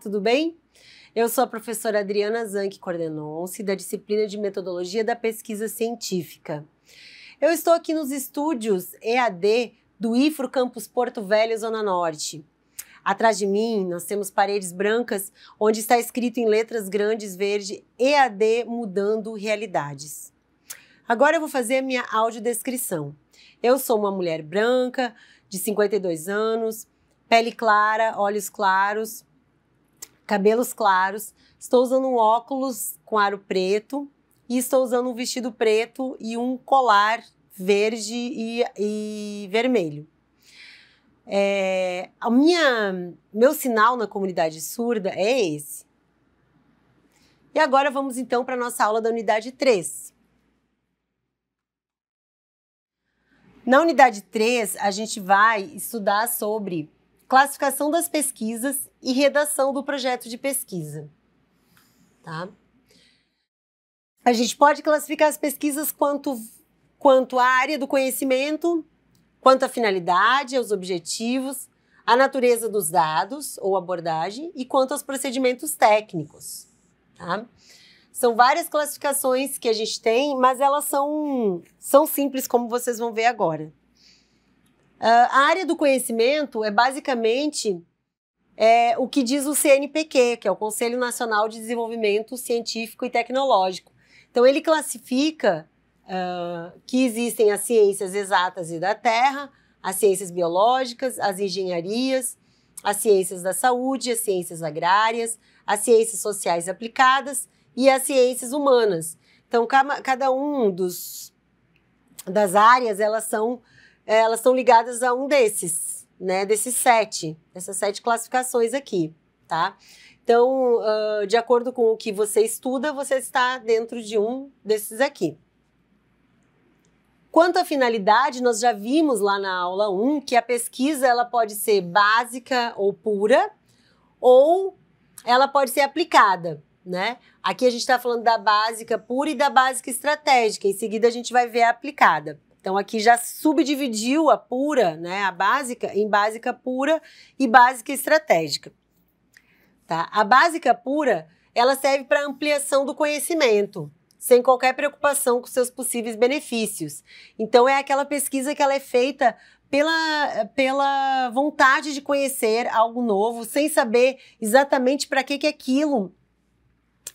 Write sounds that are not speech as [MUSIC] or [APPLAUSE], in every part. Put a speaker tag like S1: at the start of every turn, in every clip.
S1: tudo bem? Eu sou a professora Adriana Zanck Cordenonce, da disciplina de Metodologia da Pesquisa Científica. Eu estou aqui nos estúdios EAD do IFRO Campus Porto Velho, Zona Norte. Atrás de mim, nós temos paredes brancas onde está escrito em letras grandes verde EAD mudando realidades. Agora eu vou fazer a minha audiodescrição. Eu sou uma mulher branca, de 52 anos, pele clara, olhos claros, cabelos claros, estou usando um óculos com aro preto e estou usando um vestido preto e um colar verde e, e vermelho. É, a minha, meu sinal na comunidade surda é esse. E agora vamos então para a nossa aula da unidade 3. Na unidade 3, a gente vai estudar sobre classificação das pesquisas e redação do projeto de pesquisa. Tá? A gente pode classificar as pesquisas quanto, quanto à área do conhecimento, quanto à finalidade, aos objetivos, à natureza dos dados ou abordagem e quanto aos procedimentos técnicos. Tá? São várias classificações que a gente tem, mas elas são, são simples, como vocês vão ver agora. Ah, a área do conhecimento é basicamente é, o que diz o CNPq, que é o Conselho Nacional de Desenvolvimento Científico e Tecnológico. Então, ele classifica uh, que existem as ciências exatas e da terra, as ciências biológicas, as engenharias, as ciências da saúde, as ciências agrárias, as ciências sociais aplicadas e as ciências humanas. Então, cada um dos, das áreas, elas são é, elas estão ligadas a um desses, né? Desses sete, dessas sete classificações aqui, tá? Então, uh, de acordo com o que você estuda, você está dentro de um desses aqui. Quanto à finalidade, nós já vimos lá na aula 1 que a pesquisa ela pode ser básica ou pura, ou ela pode ser aplicada, né? Aqui a gente está falando da básica pura e da básica estratégica. Em seguida, a gente vai ver a aplicada. Então aqui já subdividiu a pura, né, a básica, em básica pura e básica estratégica. Tá? A básica pura, ela serve para ampliação do conhecimento, sem qualquer preocupação com seus possíveis benefícios. Então é aquela pesquisa que ela é feita pela, pela vontade de conhecer algo novo, sem saber exatamente para que, que aquilo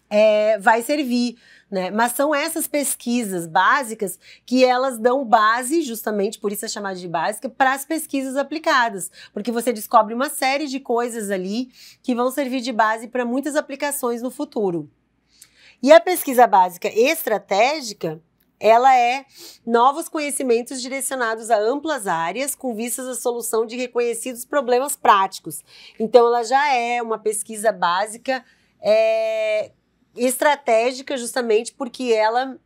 S1: é, vai servir. Né? Mas são essas pesquisas básicas que elas dão base, justamente por isso é chamada de básica, para as pesquisas aplicadas, porque você descobre uma série de coisas ali que vão servir de base para muitas aplicações no futuro. E a pesquisa básica estratégica, ela é novos conhecimentos direcionados a amplas áreas com vistas à solução de reconhecidos problemas práticos. Então, ela já é uma pesquisa básica é, estratégica justamente porque ela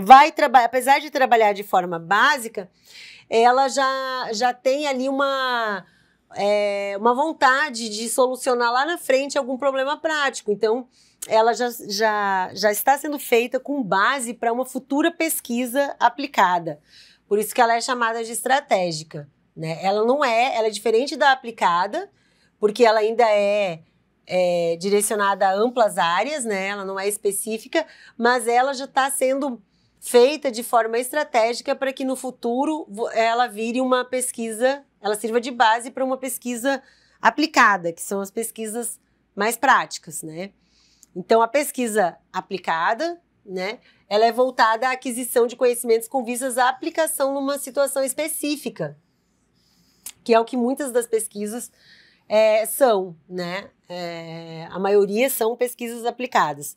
S1: vai trabalhar, apesar de trabalhar de forma básica, ela já, já tem ali uma, é, uma vontade de solucionar lá na frente algum problema prático. Então, ela já, já, já está sendo feita com base para uma futura pesquisa aplicada. Por isso que ela é chamada de estratégica. Né? Ela não é, ela é diferente da aplicada, porque ela ainda é é, direcionada a amplas áreas, né? Ela não é específica, mas ela já está sendo feita de forma estratégica para que no futuro ela vire uma pesquisa, ela sirva de base para uma pesquisa aplicada, que são as pesquisas mais práticas, né? Então a pesquisa aplicada, né? Ela é voltada à aquisição de conhecimentos com vistas à aplicação numa situação específica, que é o que muitas das pesquisas é, são, né? É, a maioria são pesquisas aplicadas.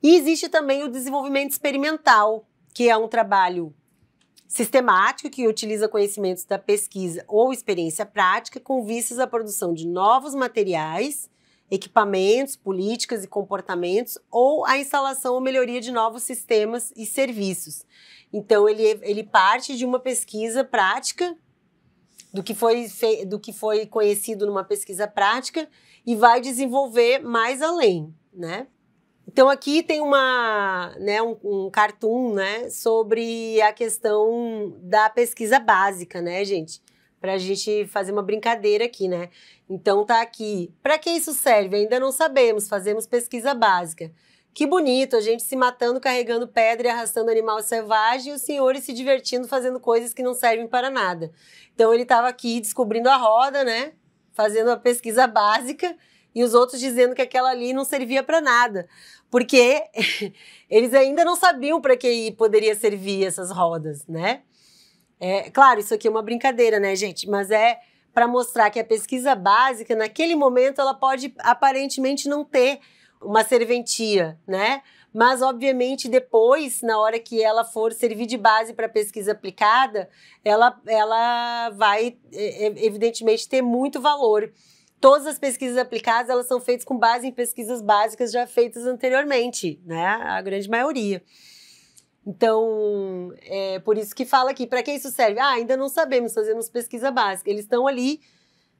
S1: E existe também o desenvolvimento experimental, que é um trabalho sistemático que utiliza conhecimentos da pesquisa ou experiência prática com vistas à produção de novos materiais, equipamentos, políticas e comportamentos ou à instalação ou melhoria de novos sistemas e serviços. Então, ele, ele parte de uma pesquisa prática do que foi do que foi conhecido numa pesquisa prática e vai desenvolver mais além, né? Então aqui tem uma, né, um, um cartoon, né, sobre a questão da pesquisa básica, né, gente? Para a gente fazer uma brincadeira aqui, né? Então tá aqui. Para que isso serve? Ainda não sabemos. Fazemos pesquisa básica. Que bonito, a gente se matando, carregando pedra e arrastando animal selvagem e os senhores se divertindo fazendo coisas que não servem para nada. Então ele estava aqui descobrindo a roda, né? Fazendo a pesquisa básica e os outros dizendo que aquela ali não servia para nada, porque [LAUGHS] eles ainda não sabiam para que poderia servir essas rodas, né? É, claro, isso aqui é uma brincadeira, né, gente? Mas é para mostrar que a pesquisa básica, naquele momento, ela pode aparentemente não ter uma serventia, né? Mas, obviamente, depois, na hora que ela for servir de base para a pesquisa aplicada, ela, ela vai, evidentemente, ter muito valor. Todas as pesquisas aplicadas, elas são feitas com base em pesquisas básicas já feitas anteriormente, né? A grande maioria. Então, é por isso que fala aqui, para que isso serve? Ah, ainda não sabemos, fazemos pesquisa básica. Eles estão ali,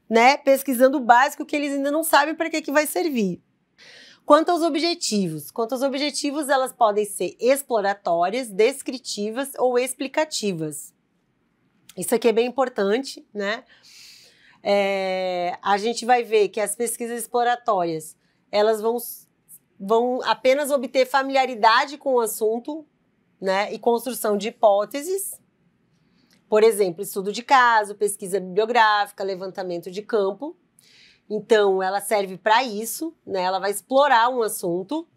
S1: né, pesquisando o básico que eles ainda não sabem para que, que vai servir. Quanto aos objetivos, quanto aos objetivos, elas podem ser exploratórias, descritivas ou explicativas. Isso aqui é bem importante, né? É, a gente vai ver que as pesquisas exploratórias elas vão, vão apenas obter familiaridade com o assunto né, e construção de hipóteses. Por exemplo, estudo de caso, pesquisa bibliográfica, levantamento de campo. Então, ela serve para isso, né? Ela vai explorar um assunto.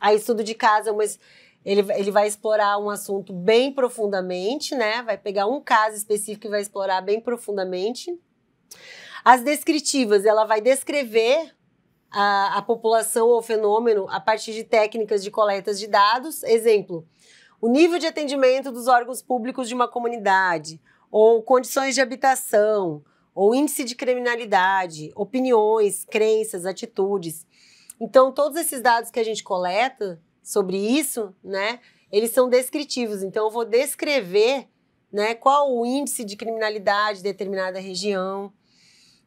S1: A estudo de caso, é mas ele, ele vai explorar um assunto bem profundamente, né? Vai pegar um caso específico e vai explorar bem profundamente. As descritivas, ela vai descrever a, a população ou fenômeno a partir de técnicas de coletas de dados. Exemplo, o nível de atendimento dos órgãos públicos de uma comunidade, ou condições de habitação, ou índice de criminalidade, opiniões, crenças, atitudes. Então, todos esses dados que a gente coleta sobre isso, né, eles são descritivos. Então, eu vou descrever né, qual o índice de criminalidade de determinada região,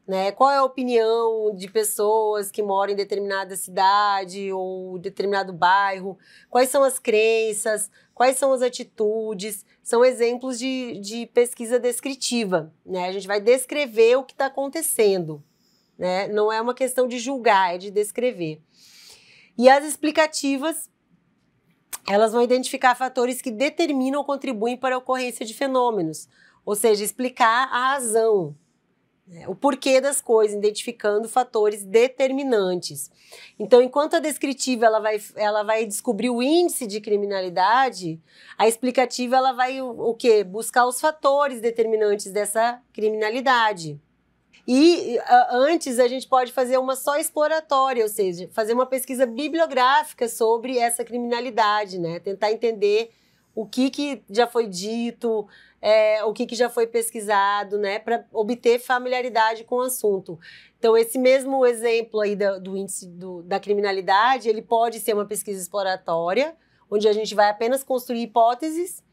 S1: né, qual é a opinião de pessoas que moram em determinada cidade ou determinado bairro? Quais são as crenças? Quais são as atitudes? são exemplos de, de pesquisa descritiva. Né? A gente vai descrever o que está acontecendo. Né? Não é uma questão de julgar, é de descrever. E as explicativas, elas vão identificar fatores que determinam ou contribuem para a ocorrência de fenômenos, ou seja, explicar a razão, né? o porquê das coisas, identificando fatores determinantes. Então, enquanto a descritiva ela vai, ela vai descobrir o índice de criminalidade, a explicativa ela vai o, o quê? Buscar os fatores determinantes dessa criminalidade. E antes a gente pode fazer uma só exploratória, ou seja, fazer uma pesquisa bibliográfica sobre essa criminalidade, né? Tentar entender o que, que já foi dito, é, o que, que, já foi pesquisado, né, para obter familiaridade com o assunto. Então, esse mesmo exemplo aí do, do índice do, da criminalidade, ele pode ser uma pesquisa exploratória, onde a gente vai apenas construir hipóteses.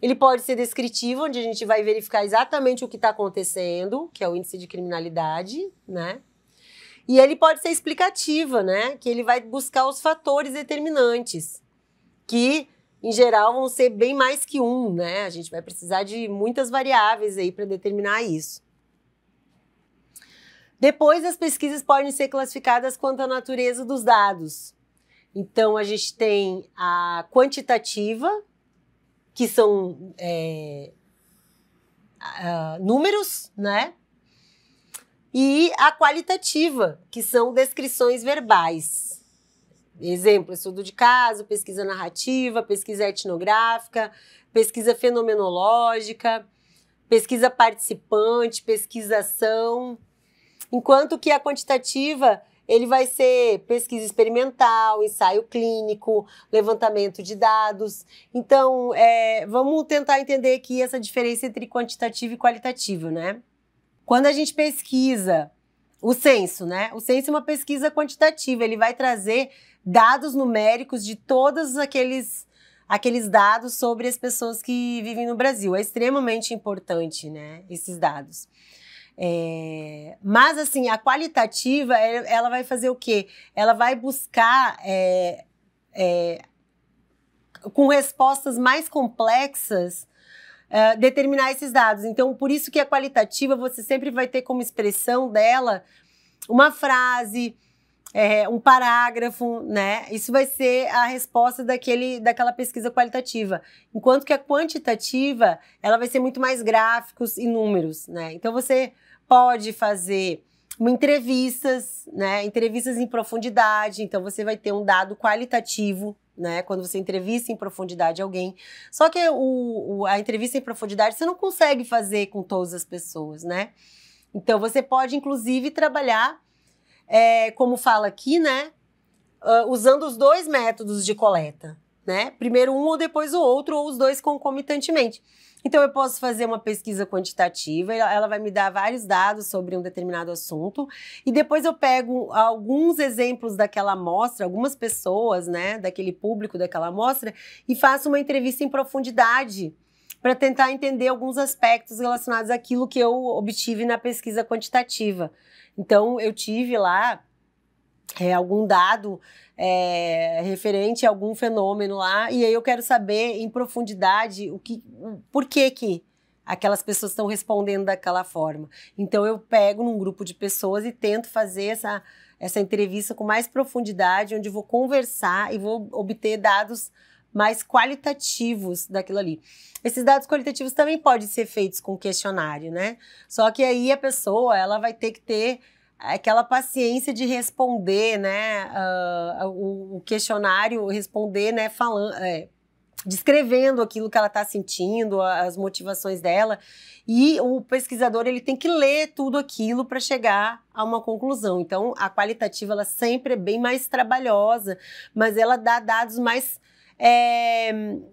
S1: Ele pode ser descritivo, onde a gente vai verificar exatamente o que está acontecendo, que é o índice de criminalidade, né? E ele pode ser explicativa, né? Que ele vai buscar os fatores determinantes que em geral, vão ser bem mais que um, né? A gente vai precisar de muitas variáveis aí para determinar isso. Depois, as pesquisas podem ser classificadas quanto à natureza dos dados. Então, a gente tem a quantitativa, que são é, uh, números, né? E a qualitativa, que são descrições verbais. Exemplo, estudo de caso, pesquisa narrativa, pesquisa etnográfica, pesquisa fenomenológica, pesquisa participante, pesquisação. Enquanto que a quantitativa ele vai ser pesquisa experimental, ensaio clínico, levantamento de dados. Então, é, vamos tentar entender aqui essa diferença entre quantitativo e qualitativo, né? Quando a gente pesquisa o censo, né? O censo é uma pesquisa quantitativa, ele vai trazer dados numéricos de todos aqueles aqueles dados sobre as pessoas que vivem no Brasil. É extremamente importante, né, esses dados. É, mas, assim, a qualitativa, ela vai fazer o quê? Ela vai buscar, é, é, com respostas mais complexas, é, determinar esses dados. Então, por isso que a qualitativa, você sempre vai ter como expressão dela uma frase, é, um parágrafo, né? Isso vai ser a resposta daquele, daquela pesquisa qualitativa. Enquanto que a quantitativa, ela vai ser muito mais gráficos e números, né? Então você pode fazer entrevistas, né? Entrevistas em profundidade, então você vai ter um dado qualitativo, né? Quando você entrevista em profundidade alguém. Só que o, o, a entrevista em profundidade você não consegue fazer com todas as pessoas, né? Então você pode, inclusive, trabalhar é, como fala aqui, né? Uh, usando os dois métodos de coleta, né? Primeiro um ou depois o outro, ou os dois concomitantemente. Então, eu posso fazer uma pesquisa quantitativa, ela vai me dar vários dados sobre um determinado assunto, e depois eu pego alguns exemplos daquela amostra, algumas pessoas, né, daquele público daquela amostra, e faço uma entrevista em profundidade para tentar entender alguns aspectos relacionados àquilo que eu obtive na pesquisa quantitativa. Então, eu tive lá é, algum dado é, referente a algum fenômeno lá, e aí eu quero saber em profundidade o que, por que que aquelas pessoas estão respondendo daquela forma. Então eu pego num grupo de pessoas e tento fazer essa, essa entrevista com mais profundidade, onde vou conversar e vou obter dados mais qualitativos daquilo ali. Esses dados qualitativos também podem ser feitos com questionário, né? Só que aí a pessoa ela vai ter que ter aquela paciência de responder, né, uh, o, o, questionário, responder, né, falando, é, descrevendo aquilo que ela está sentindo, as motivações dela, e o pesquisador ele tem que ler tudo aquilo para chegar a uma conclusão. Então, a qualitativa ela sempre é bem mais trabalhosa, mas ela dá dados mais é,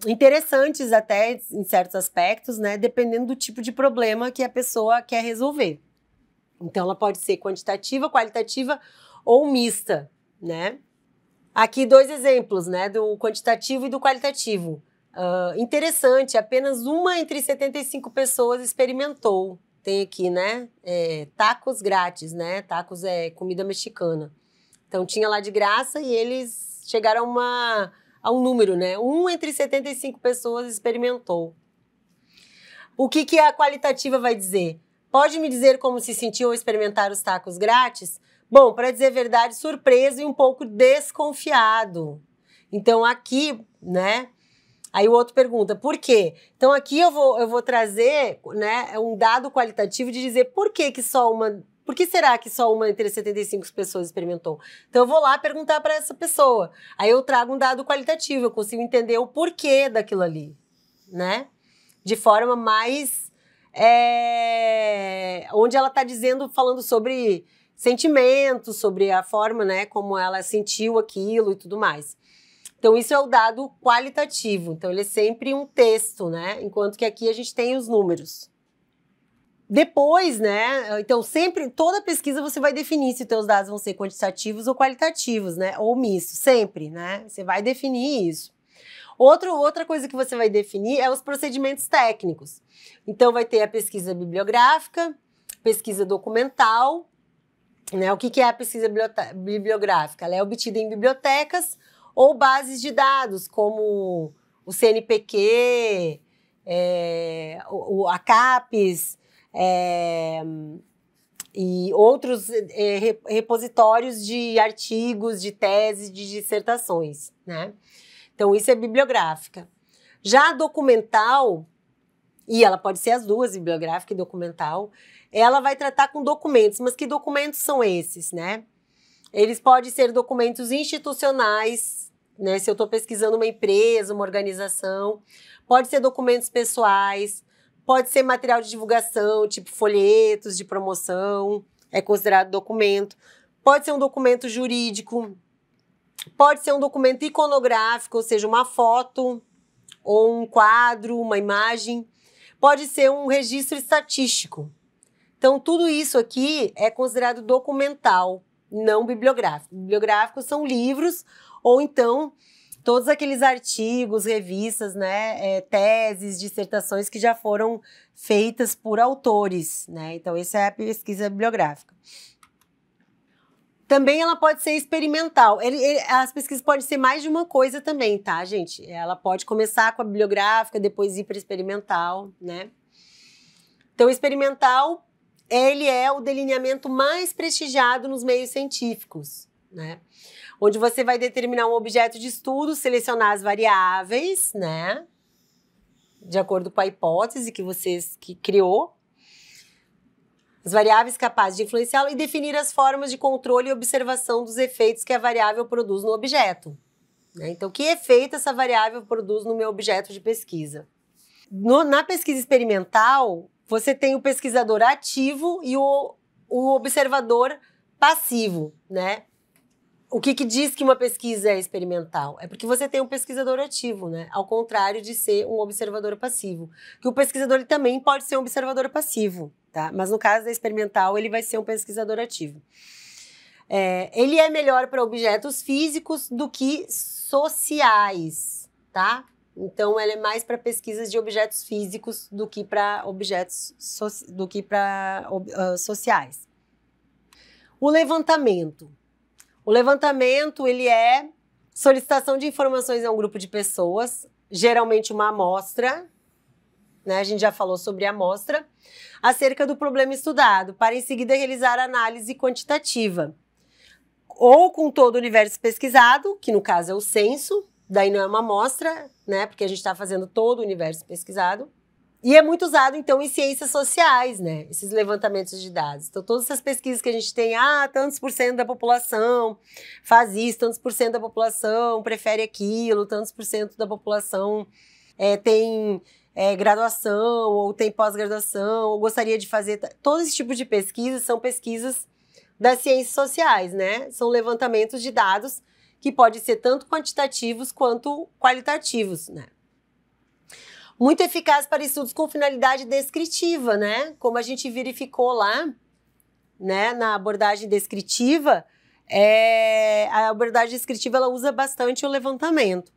S1: interessantes até em certos aspectos, né? Dependendo do tipo de problema que a pessoa quer resolver. Então, ela pode ser quantitativa, qualitativa ou mista, né? Aqui dois exemplos, né? Do quantitativo e do qualitativo. Uh, interessante, apenas uma entre 75 pessoas experimentou. Tem aqui, né? É, tacos grátis, né? Tacos é comida mexicana. Então tinha lá de graça e eles chegaram a uma a um número, né? Um entre 75 pessoas experimentou. O que, que a qualitativa vai dizer? Pode me dizer como se sentiu ao experimentar os tacos grátis? Bom, para dizer a verdade, surpreso e um pouco desconfiado. Então aqui, né? Aí o outro pergunta, por quê? Então aqui eu vou, eu vou trazer né, um dado qualitativo de dizer por que, que só uma por que será que só uma entre 75 pessoas experimentou? Então eu vou lá perguntar para essa pessoa. Aí eu trago um dado qualitativo, eu consigo entender o porquê daquilo ali, né? De forma mais é... onde ela está dizendo, falando sobre sentimentos, sobre a forma, né, como ela sentiu aquilo e tudo mais. Então, isso é o dado qualitativo. Então, ele é sempre um texto, né? Enquanto que aqui a gente tem os números depois, né? Então, sempre, toda pesquisa você vai definir se os teus dados vão ser quantitativos ou qualitativos, né? Ou misto, sempre, né? Você vai definir isso. Outro, outra coisa que você vai definir é os procedimentos técnicos. Então, vai ter a pesquisa bibliográfica, pesquisa documental, né? O que, que é a pesquisa bibliográfica? Ela é obtida em bibliotecas ou bases de dados, como o CNPq, é, o, a CAPES, é, e outros é, repositórios de artigos, de teses, de dissertações, né? Então, isso é bibliográfica. Já a documental, e ela pode ser as duas, bibliográfica e documental, ela vai tratar com documentos. Mas que documentos são esses, né? Eles podem ser documentos institucionais, né? Se eu estou pesquisando uma empresa, uma organização, pode ser documentos pessoais, Pode ser material de divulgação, tipo folhetos de promoção, é considerado documento. Pode ser um documento jurídico. Pode ser um documento iconográfico, ou seja, uma foto ou um quadro, uma imagem. Pode ser um registro estatístico. Então, tudo isso aqui é considerado documental, não bibliográfico. Bibliográficos são livros ou então todos aqueles artigos, revistas, né, é, teses, dissertações que já foram feitas por autores, né? Então essa é a pesquisa bibliográfica. Também ela pode ser experimental. Ele, ele, as pesquisas podem ser mais de uma coisa também, tá, gente? Ela pode começar com a bibliográfica, depois ir para experimental, né? Então, o experimental, ele é o delineamento mais prestigiado nos meios científicos, né? onde você vai determinar um objeto de estudo, selecionar as variáveis, né? De acordo com a hipótese que você que criou. As variáveis capazes de influenciá-lo e definir as formas de controle e observação dos efeitos que a variável produz no objeto. Né? Então, que efeito essa variável produz no meu objeto de pesquisa? No, na pesquisa experimental, você tem o pesquisador ativo e o, o observador passivo, né? o que, que, diz que uma pesquisa é experimental? É porque você tem um pesquisador ativo, né? Ao contrário de ser um observador passivo. Que o pesquisador ele também pode ser um observador passivo, tá? Mas no caso da experimental, ele vai ser um pesquisador ativo. É, ele é melhor para objetos físicos do que sociais, tá? Então, ele é mais para pesquisas de objetos físicos do que para objetos so do que para uh, sociais. O levantamento o levantamento, ele é solicitação de informações a um grupo de pessoas, geralmente uma amostra, né? A gente já falou sobre a amostra, acerca do problema estudado, para em seguida realizar análise quantitativa. Ou com todo o universo pesquisado, que no caso é o censo, daí não é uma amostra, né? Porque a gente está fazendo todo o universo pesquisado. E é muito usado, então, em ciências sociais, né? Esses levantamentos de dados. Então, todas essas pesquisas que a gente tem, ah, tantos por cento da população faz isso, tantos por cento da população prefere aquilo, tantos por cento da população é, tem é, graduação ou tem pós-graduação ou gostaria de fazer. Todo esse tipo de pesquisas são pesquisas das ciências sociais, né? São levantamentos de dados que podem ser tanto quantitativos quanto qualitativos, né? muito eficaz para estudos com finalidade descritiva, né? Como a gente verificou lá, né, na abordagem descritiva, é, a abordagem descritiva ela usa bastante o levantamento.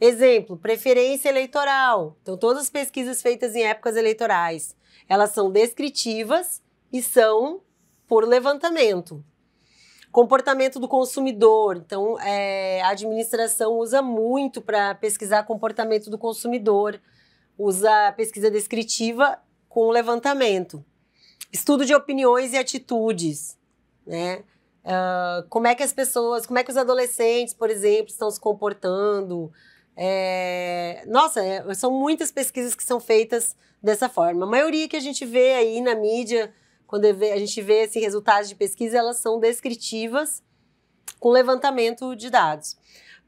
S1: Exemplo, preferência eleitoral. Então, todas as pesquisas feitas em épocas eleitorais, elas são descritivas e são por levantamento. Comportamento do consumidor. Então, é, a administração usa muito para pesquisar comportamento do consumidor usa pesquisa descritiva com levantamento. Estudo de opiniões e atitudes, né? Uh, como é que as pessoas, como é que os adolescentes, por exemplo, estão se comportando. É... Nossa, é, são muitas pesquisas que são feitas dessa forma. A maioria que a gente vê aí na mídia, quando a gente vê esses resultados de pesquisa, elas são descritivas com levantamento de dados.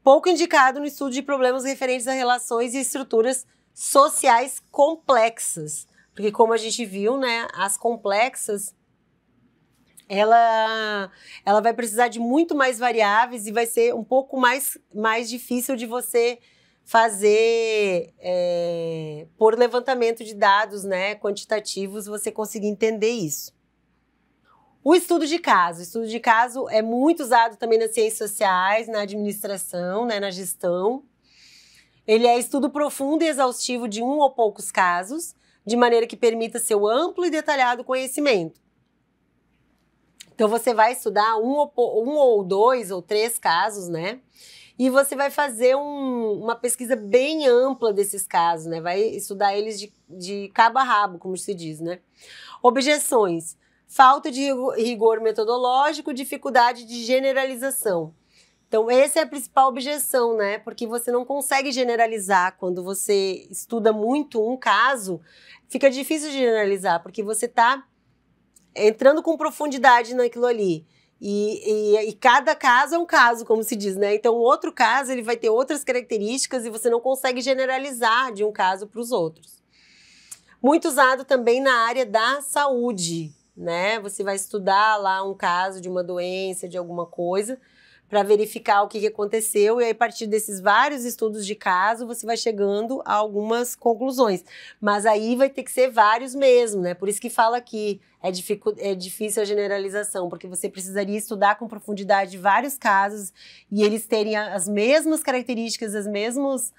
S1: Pouco indicado no estudo de problemas referentes a relações e estruturas sociais complexas. Porque como a gente viu, né, as complexas ela ela vai precisar de muito mais variáveis e vai ser um pouco mais mais difícil de você fazer é, por levantamento de dados, né, quantitativos, você conseguir entender isso. O estudo de caso. O estudo de caso é muito usado também nas ciências sociais, na administração, né, na gestão. Ele é estudo profundo e exaustivo de um ou poucos casos, de maneira que permita seu amplo e detalhado conhecimento. Então você vai estudar um ou, um ou dois ou três casos, né? E você vai fazer um, uma pesquisa bem ampla desses casos, né? Vai estudar eles de, de cabo a rabo, como se diz, né? Objeções: falta de rigor metodológico, dificuldade de generalização. Então, essa é a principal objeção, né? Porque você não consegue generalizar. Quando você estuda muito um caso, fica difícil generalizar, porque você está entrando com profundidade naquilo ali. E, e, e, cada caso é um caso, como se diz, né? Então, outro caso ele vai ter outras características e você não consegue generalizar de um caso para os outros. Muito usado também na área da saúde, né? Você vai estudar lá um caso de uma doença, de alguma coisa para verificar o que, que aconteceu. E aí, a partir desses vários estudos de caso, você vai chegando a algumas conclusões. Mas aí vai ter que ser vários mesmo, né? Por isso que fala que É, é, difícil a generalização, porque você precisaria estudar com profundidade vários casos e eles terem as mesmas características, os mesmos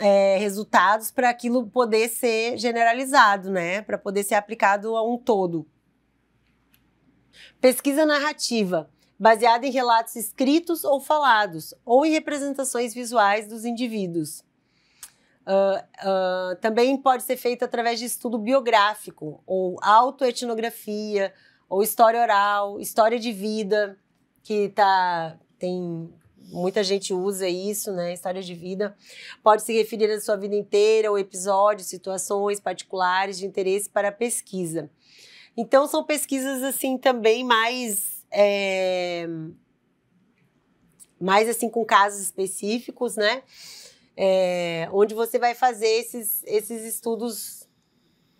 S1: é, resultados para aquilo poder ser generalizado, né? Para poder ser aplicado a um todo. Pesquisa narrativa baseada em relatos escritos ou falados, ou em representações visuais dos indivíduos. Uh, uh, também pode ser feita através de estudo biográfico, ou autoetnografia, ou história oral, história de vida, que tá, tem muita gente usa isso, né? História de vida. Pode se referir à sua vida inteira, ou episódios, situações particulares de interesse para a pesquisa. Então, são pesquisas assim também mais é, mais assim com casos específicos, né? É, onde você vai fazer esses, esses estudos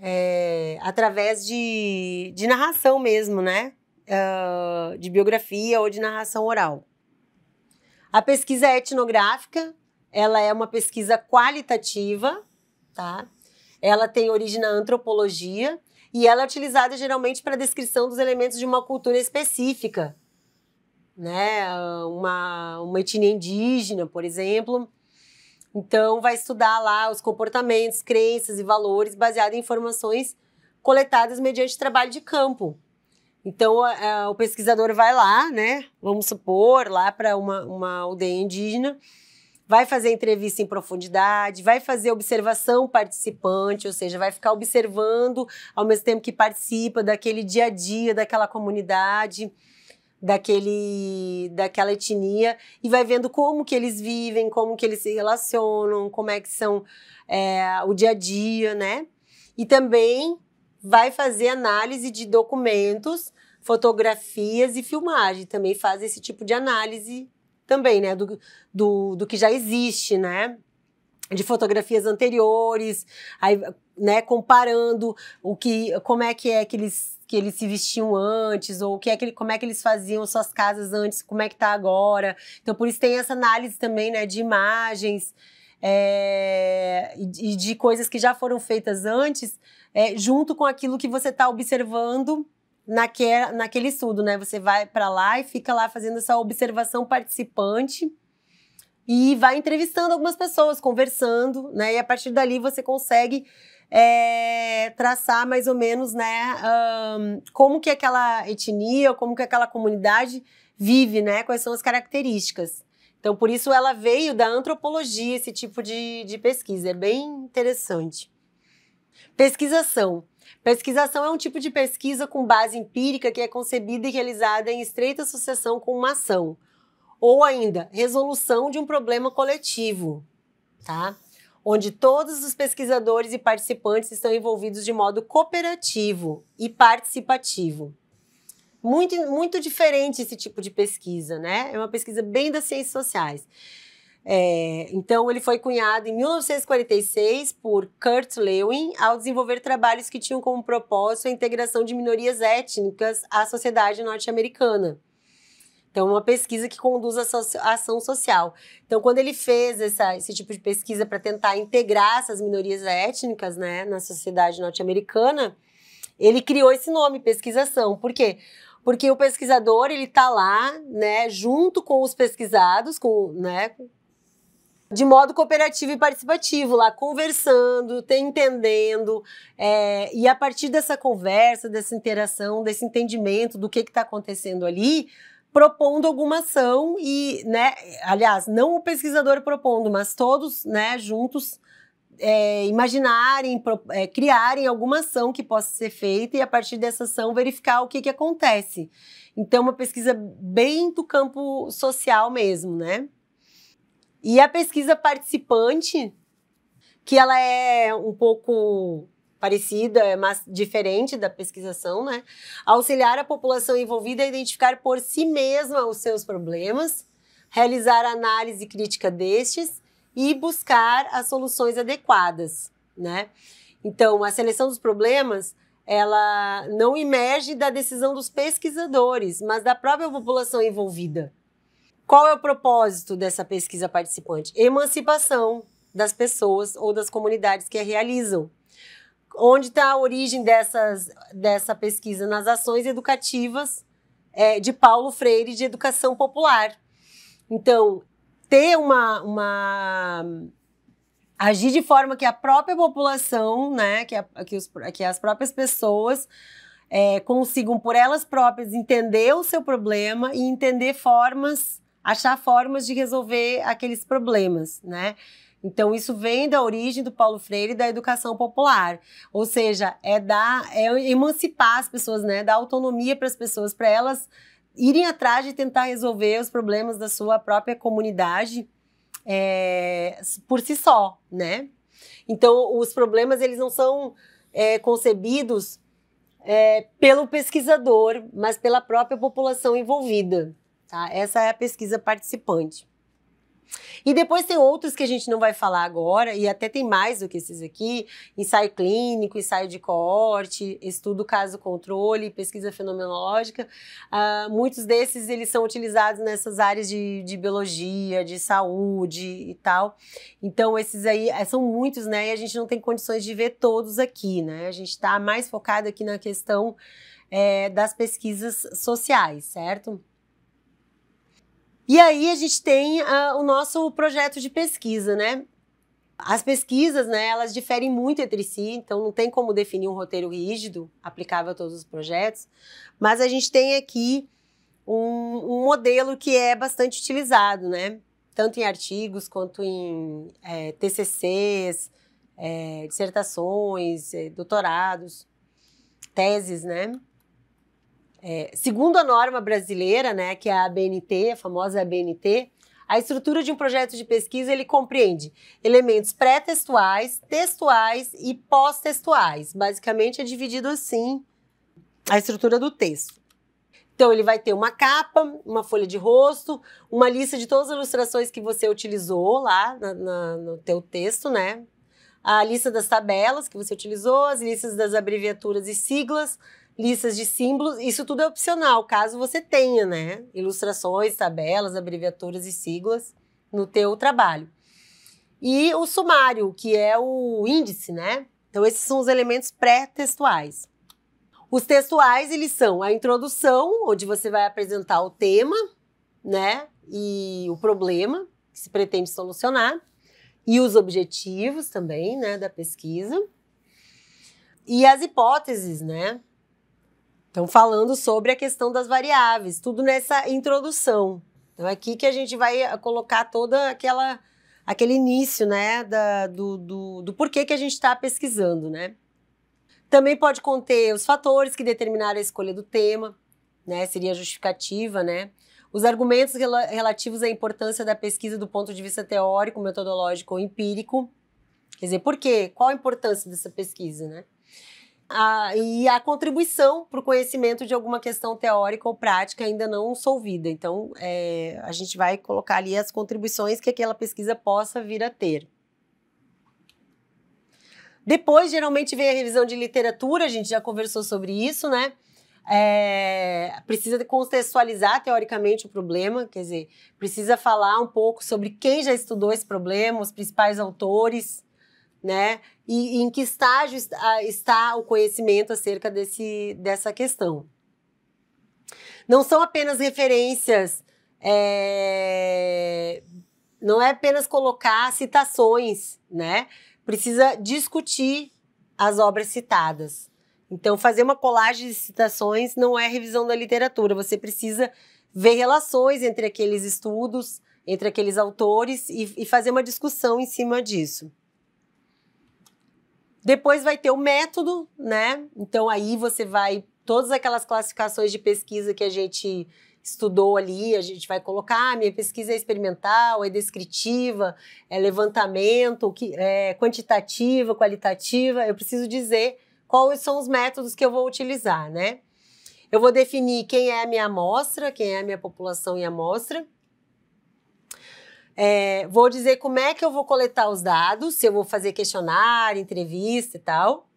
S1: é, através de, de narração mesmo, né? Uh, de biografia ou de narração oral. A pesquisa etnográfica, ela é uma pesquisa qualitativa, tá? Ela tem origem na antropologia, e ela é utilizada geralmente para descrição dos elementos de uma cultura específica, né? Uma, uma etnia indígena, por exemplo. Então, vai estudar lá os comportamentos, crenças e valores baseado em informações coletadas mediante trabalho de campo. Então, a, a, o pesquisador vai lá, né? Vamos supor, lá para uma, uma aldeia indígena vai fazer entrevista em profundidade, vai fazer observação participante, ou seja, vai ficar observando ao mesmo tempo que participa daquele dia a dia, daquela comunidade, daquele, daquela etnia, e vai vendo como que eles vivem, como que eles se relacionam, como é que são é, o dia a dia, né? E também vai fazer análise de documentos, fotografias e filmagem. Também faz esse tipo de análise também, né? Do, do, do que já existe, né? De fotografias anteriores, aí, né? Comparando o que, como é que é que eles que eles se vestiam antes, ou que é que, como é que eles faziam suas casas antes, como é que tá agora. Então, por isso tem essa análise também, né, de imagens é, e de coisas que já foram feitas antes, é, junto com aquilo que você está observando naque, naquele estudo, né? Você vai para lá e fica lá fazendo essa observação participante e vai entrevistando algumas pessoas, conversando, né? E a partir dali você consegue é, traçar mais ou menos, né? Um, como que aquela etnia ou como que aquela comunidade vive, né? Quais são as características. Então, por isso ela veio da antropologia, esse tipo de, de pesquisa. É bem interessante. Pesquisação. Pesquisação é um tipo de pesquisa com base empírica que é concebida e realizada em estreita associação com uma ação, ou ainda resolução de um problema coletivo, tá? Onde todos os pesquisadores e participantes estão envolvidos de modo cooperativo e participativo. Muito, muito diferente esse tipo de pesquisa, né? É uma pesquisa bem das ciências sociais. É, então, ele foi cunhado em 1946 por Kurt Lewin ao desenvolver trabalhos que tinham como propósito a integração de minorias étnicas à sociedade norte-americana. Então, uma pesquisa que conduz à so ação social. Então, quando ele fez essa, esse tipo de pesquisa para tentar integrar essas minorias étnicas né, na sociedade norte-americana, ele criou esse nome, pesquisação. Por quê? Porque o pesquisador, ele está lá, né, junto com os pesquisados, com, né, de modo cooperativo e participativo, lá conversando, entendendo, é, e a partir dessa conversa, dessa interação, desse entendimento do que está acontecendo ali, propondo alguma ação e, né, aliás, não o pesquisador propondo, mas todos, né, juntos é, imaginarem, pro, é, criarem alguma ação que possa ser feita e a partir dessa ação verificar o que, que acontece. Então, uma pesquisa bem do campo social mesmo, né? E a pesquisa participante, que ela é um pouco parecida, é mas diferente da pesquisação, né? Auxiliar a população envolvida a identificar por si mesma os seus problemas, realizar análise crítica destes e buscar as soluções adequadas, né? Então, a seleção dos problemas, ela não emerge da decisão dos pesquisadores, mas da própria população envolvida. Qual é o propósito dessa pesquisa participante? Emancipação das pessoas ou das comunidades que a realizam. Onde está a origem dessas, dessa pesquisa? Nas ações educativas é, de Paulo Freire de educação popular. Então, ter uma, uma agir de forma que a própria população, né, que, a, que, os, que as próprias pessoas é, consigam por elas próprias entender o seu problema e entender formas achar formas de resolver aqueles problemas, né? Então, isso vem da origem do Paulo Freire e da educação popular. Ou seja, é dar, é emancipar as pessoas, né? Dar autonomia para as pessoas, para elas irem atrás de tentar resolver os problemas da sua própria comunidade é, por si só, né? Então, os problemas, eles não são é, concebidos é, pelo pesquisador, mas pela própria população envolvida. Tá? Essa é a pesquisa participante. E depois tem outros que a gente não vai falar agora, e até tem mais do que esses aqui: ensaio clínico, ensaio de coorte, estudo caso-controle, pesquisa fenomenológica. Uh, muitos desses eles são utilizados nessas áreas de, de, biologia, de saúde e tal. Então, esses aí eh, são muitos, né? E a gente não tem condições de ver todos aqui, né? A gente está mais focado aqui na questão é, das pesquisas sociais, certo? E aí a gente tem uh, o nosso projeto de pesquisa, né? As pesquisas, né, elas diferem muito entre si, então não tem como definir um roteiro rígido aplicável a todos os projetos, mas a gente tem aqui um, um modelo que é bastante utilizado, né? Tanto em artigos quanto em é, TCCs, é, dissertações, é, doutorados, teses, né? É, segundo a norma brasileira, né, que é a ABNT, a famosa ABNT, a estrutura de um projeto de pesquisa ele compreende elementos pré-textuais, textuais e pós-textuais. Basicamente é dividido assim a estrutura do texto. Então ele vai ter uma capa, uma folha de rosto, uma lista de todas as ilustrações que você utilizou lá na, na, no teu texto, né? A lista das tabelas que você utilizou, as listas das abreviaturas e siglas, listas de símbolos. Isso tudo é opcional, caso você tenha, né? Ilustrações, tabelas, abreviaturas e siglas no teu trabalho. E o sumário, que é o índice, né? Então esses são os elementos pré-textuais. Os textuais, eles são a introdução, onde você vai apresentar o tema, né? E o problema que se pretende solucionar e os objetivos também, né, da pesquisa. E as hipóteses, né, então, falando sobre a questão das variáveis, tudo nessa introdução. Então, é aqui que a gente vai ah, colocar toda aquela aquele início, né, da, do, do, do porquê que a gente está pesquisando, né? Também pode conter os fatores que determinaram a escolha do tema, né? Seria justificativa, né? Os argumentos rel relativos à importância da pesquisa do ponto de vista teórico, metodológico ou empírico. Quer dizer, por quê? Qual a importância dessa pesquisa, né? a, e a contribuição para o conhecimento de alguma questão teórica ou prática ainda não solvida. Então, é, a gente vai colocar ali as contribuições que aquela pesquisa possa vir a ter. Depois, geralmente, vem a revisão de literatura, a gente já conversou sobre isso, né? É, precisa contextualizar teoricamente o problema, quer dizer, precisa falar um pouco sobre quem já estudou esse problema, os principais autores, né? e, em que estágio está, ah, está o conhecimento acerca desse, dessa questão. Não são apenas referências, é, não é apenas colocar citações, né? Precisa discutir as obras citadas. Então, fazer uma colagem de citações não é revisão da literatura, você precisa ver relações entre aqueles estudos, entre aqueles autores e, e fazer uma discussão em cima disso. Depois vai ter o método, né? Então aí você vai todas aquelas classificações de pesquisa que a gente estudou ali, a gente vai colocar, ah, minha pesquisa é experimental, é descritiva, é levantamento, é quantitativa, qualitativa, eu preciso dizer quais são os métodos que eu vou utilizar, né? Eu vou definir quem é a minha amostra, quem é a minha população e amostra. É, vou dizer como é que eu vou coletar os dados, se eu vou fazer questionário, entrevista e tal.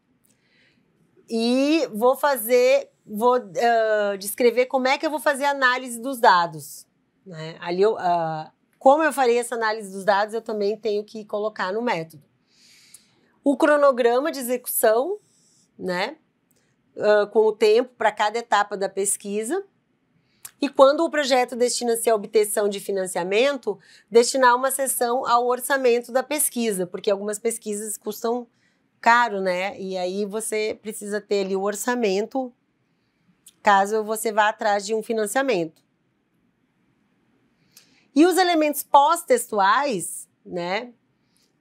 S1: E vou fazer, vou uh, descrever como é que eu vou fazer a análise dos dados. Né? Ali eu, uh, como eu farei essa análise dos dados, eu também tenho que colocar no método. O cronograma de execução, né? Uh, com o tempo para cada etapa da pesquisa. E quando o projeto destina-se à obtenção de financiamento, destinar uma seção ao orçamento da pesquisa, porque algumas pesquisas custam caro, né? E aí você precisa ter ali o orçamento, caso você vá atrás de um financiamento. E os elementos pós-textuais, né?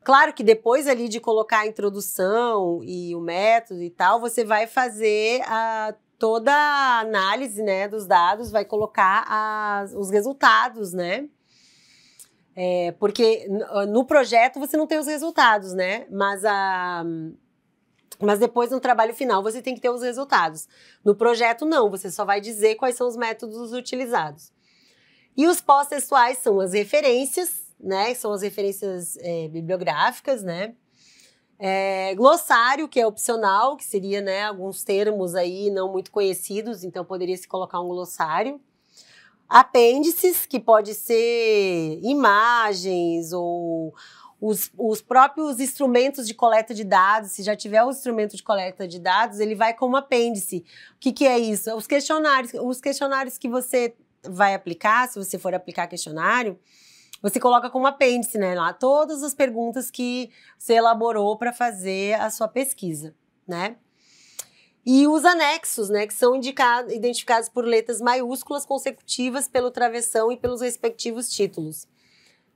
S1: Claro que depois ali de colocar a introdução e o método e tal, você vai fazer a toda a análise né, dos dados vai colocar as, os resultados, né? É, porque ah, no projeto você não tem os resultados, né? Mas, a, mas depois no trabalho final você tem que ter os resultados. No projeto, não, você só vai dizer quais são os métodos utilizados. E os pós-textuais são as referências, né? São as referências é, bibliográficas, né? É, glossário, que é opcional, que seria né, alguns termos aí não muito conhecidos, então poderia se colocar um glossário. Apêndices, que pode ser imagens ou os, os, próprios instrumentos de coleta de dados, se já tiver o instrumento de coleta de dados, ele vai como apêndice. O que, que é isso? Os questionários, os questionários que você vai aplicar, se você for aplicar questionário, você coloca como apêndice, né, lá todas as perguntas que você elaborou para fazer a sua pesquisa, né? E os anexos, né, que são indicado, identificados por letras maiúsculas consecutivas pelo travessão e pelos respectivos títulos.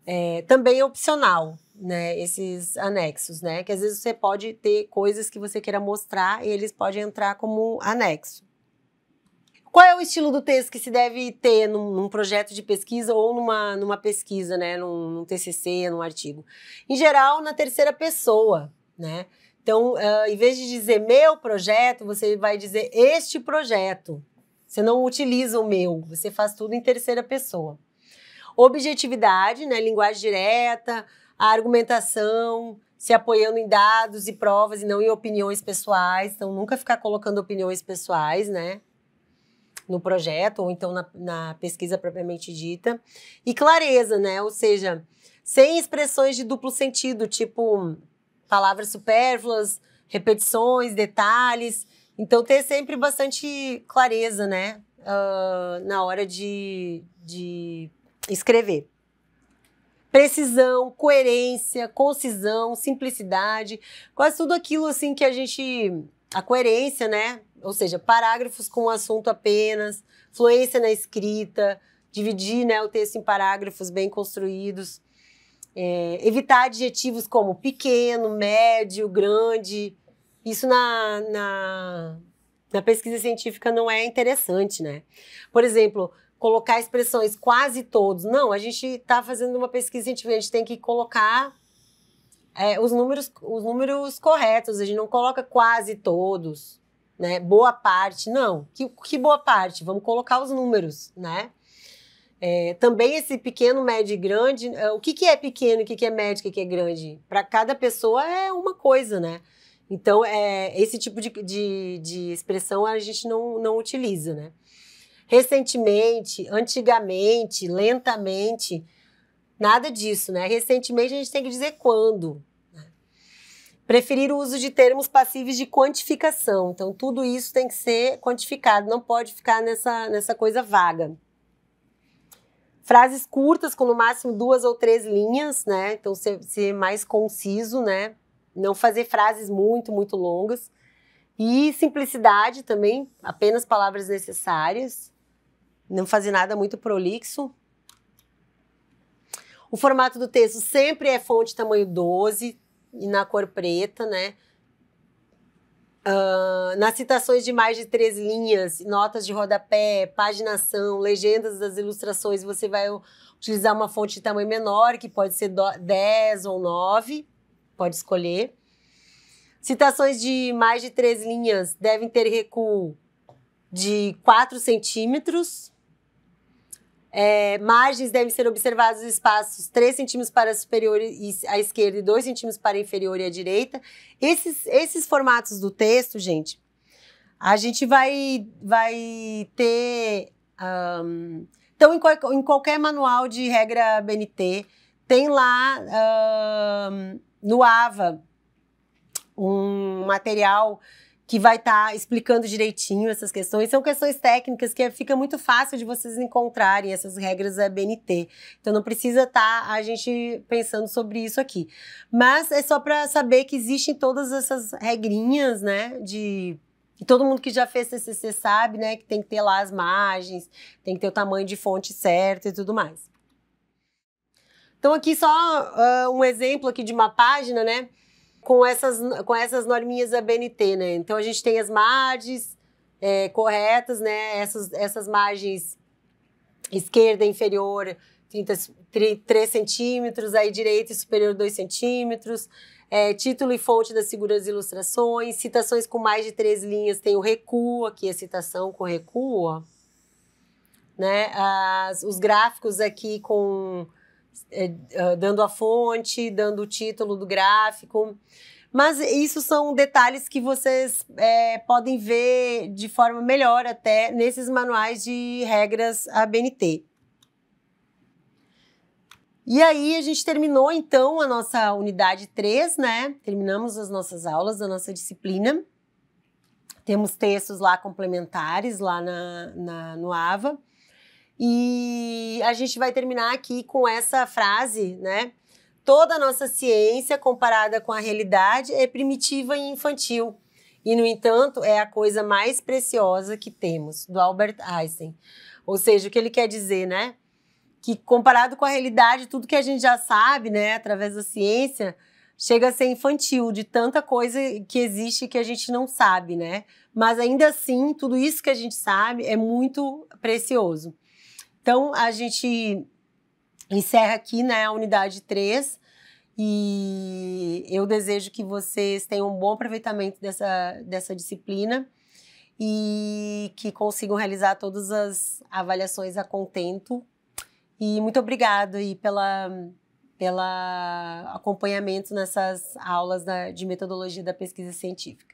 S1: É, também é opcional, né, esses anexos, né, que às vezes você pode ter coisas que você queira mostrar e eles podem entrar como anexo. Qual é o estilo do texto que se deve ter num, num projeto de pesquisa ou numa, numa pesquisa, né? Num, num, TCC, num artigo? Em geral, na terceira pessoa, né? Então, uh, em vez de dizer meu projeto, você vai dizer este projeto. Você não utiliza o meu, você faz tudo em terceira pessoa. Objetividade, né? Linguagem direta, a argumentação, se apoiando em dados e provas e não em opiniões pessoais. Então, nunca ficar colocando opiniões pessoais, né? no projeto, ou então na, na pesquisa propriamente dita. E clareza, né? Ou seja, sem expressões de duplo sentido, tipo palavras supérfluas, repetições, detalhes. Então, ter sempre bastante clareza, né? Uh, na hora de, de escrever. Precisão, coerência, concisão, simplicidade, quase tudo aquilo assim que a gente. A coerência, né? ou seja, parágrafos com um assunto apenas, fluência na escrita, dividir né, o texto em parágrafos bem construídos, é, evitar adjetivos como pequeno, médio, grande. Isso na, na, na pesquisa científica não é interessante, né? Por exemplo, colocar expressões quase todos. Não, a gente está fazendo uma pesquisa científica, a gente tem que colocar é, os, números, os números corretos, a gente não coloca quase todos né? Boa parte, não. Que, que boa parte? Vamos colocar os números, né? É, também esse pequeno, médio e grande, é, o que, que é pequeno, o que, que é médio, o que, que é grande? Para cada pessoa é uma coisa, né? Então, é, esse tipo de, de, de, expressão a gente não, não utiliza, né? Recentemente, antigamente, lentamente, nada disso, né? Recentemente a gente tem que dizer quando, Preferir o uso de termos passivos de quantificação. Então, tudo isso tem que ser quantificado, não pode ficar nessa, nessa coisa vaga. Frases curtas, com no máximo duas ou três linhas, né? Então, ser, ser mais conciso, né? Não fazer frases muito, muito longas. E simplicidade também, apenas palavras necessárias. Não fazer nada muito prolixo. O formato do texto sempre é fonte tamanho 12, e na cor preta, né? Uh, nas citações de mais de três linhas, notas de rodapé, paginação, legendas das ilustrações, você vai utilizar uma fonte de tamanho menor, que pode ser 10 ou 9, pode escolher. Citações de mais de três linhas devem ter recuo de 4 centímetros. É, margens devem ser observados os espaços 3 centímetros para superior e à esquerda e 2 centímetros para inferior e à direita. Esses, esses formatos do texto, gente, a gente vai, vai ter. Um, então, em, qual, em, qualquer manual de regra BNT, tem lá um, no AVA um material que vai estar tá explicando direitinho essas questões. São questões técnicas que é, fica muito fácil de vocês encontrarem essas regras da BNT. Então não precisa estar tá a gente pensando sobre isso aqui. Mas é só para saber que existem todas essas regrinhas, né, de e todo mundo que já fez TCC sabe, né, que tem que ter lá as margens, tem que ter o tamanho de fonte certo e tudo mais. Então aqui só uh, um exemplo aqui de uma página, né? com essas, com essas norminhas da BNT, né? Então a gente tem as margens é, corretas, né? Essas, essas margens esquerda inferior 30, 3 centímetros, aí direita e superior 2 centímetros. É, título e fonte das seguras ilustrações, citações com mais de três linhas, tem o recuo, aqui a é citação com recuo, né? As, os gráficos aqui com é, ah, dando a fonte, dando o título do gráfico. Mas isso são detalhes que vocês é, podem ver de forma melhor até nesses manuais de regras ABNT. E aí a gente terminou então a nossa unidade 3, né? Terminamos as nossas aulas da nossa disciplina. Temos textos lá complementares lá na, na no AVA. E a gente vai terminar aqui com essa frase, né? Toda a nossa ciência comparada com a realidade é primitiva e infantil. E, no entanto, é a coisa mais preciosa que temos, do Albert Einstein. Ou seja, o que ele quer dizer, né? Que comparado com a realidade, tudo que a gente já sabe, né, através da ciência, chega a ser infantil, de tanta coisa que existe que a gente não sabe, né? Mas ainda assim, tudo isso que a gente sabe é muito precioso. Então, a gente encerra aqui né, a unidade 3. E eu desejo que vocês tenham um bom aproveitamento dessa, dessa disciplina e que consigam realizar todas as avaliações a contento. E muito obrigado aí pela pela acompanhamento nessas aulas da, de metodologia da pesquisa científica.